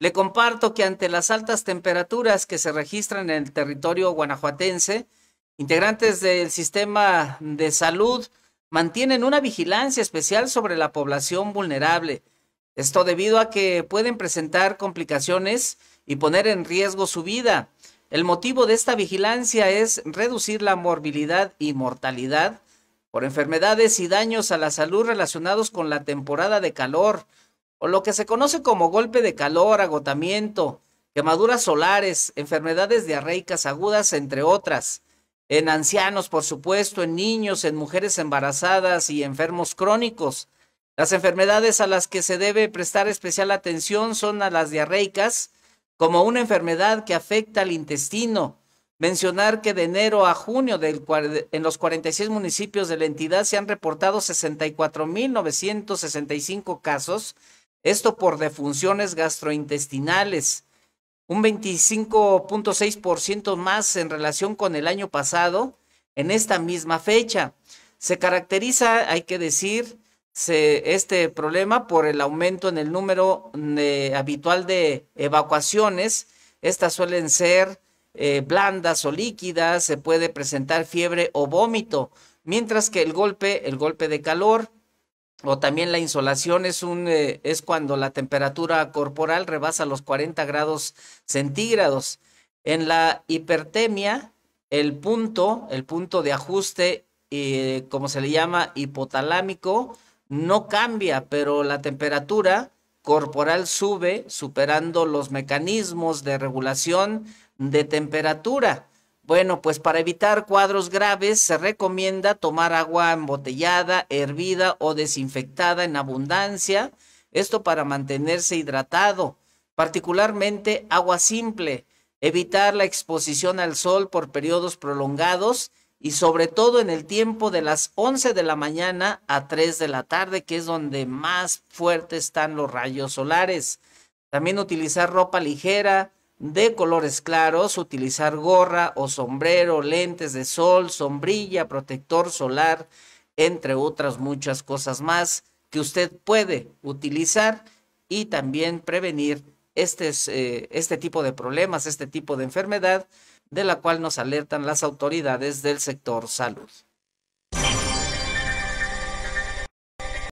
Le comparto que ante las altas temperaturas que se registran en el territorio guanajuatense, integrantes del sistema de salud mantienen una vigilancia especial sobre la población vulnerable. Esto debido a que pueden presentar complicaciones y poner en riesgo su vida. El motivo de esta vigilancia es reducir la morbilidad y mortalidad por enfermedades y daños a la salud relacionados con la temporada de calor, o lo que se conoce como golpe de calor, agotamiento, quemaduras solares, enfermedades diarreicas agudas, entre otras, en ancianos, por supuesto, en niños, en mujeres embarazadas y enfermos crónicos. Las enfermedades a las que se debe prestar especial atención son a las diarreicas, como una enfermedad que afecta al intestino. Mencionar que de enero a junio en los 46 municipios de la entidad se han reportado 64.965 casos esto por defunciones gastrointestinales. Un 25.6% más en relación con el año pasado en esta misma fecha. Se caracteriza, hay que decir, este problema por el aumento en el número eh, habitual de evacuaciones. Estas suelen ser eh, blandas o líquidas, se puede presentar fiebre o vómito, mientras que el golpe, el golpe de calor, o también la insolación es un eh, es cuando la temperatura corporal rebasa los 40 grados centígrados. En la hipertemia, el punto, el punto de ajuste, eh, como se le llama, hipotalámico, no cambia, pero la temperatura corporal sube superando los mecanismos de regulación de temperatura. Bueno, pues para evitar cuadros graves se recomienda tomar agua embotellada, hervida o desinfectada en abundancia, esto para mantenerse hidratado, particularmente agua simple, evitar la exposición al sol por periodos prolongados y sobre todo en el tiempo de las 11 de la mañana a 3 de la tarde, que es donde más fuertes están los rayos solares. También utilizar ropa ligera, de colores claros, utilizar gorra o sombrero, lentes de sol, sombrilla, protector solar, entre otras muchas cosas más que usted puede utilizar y también prevenir eh, este, tipo de problemas, este tipo de enfermedad de la cual nos alertan las autoridades del sector salud.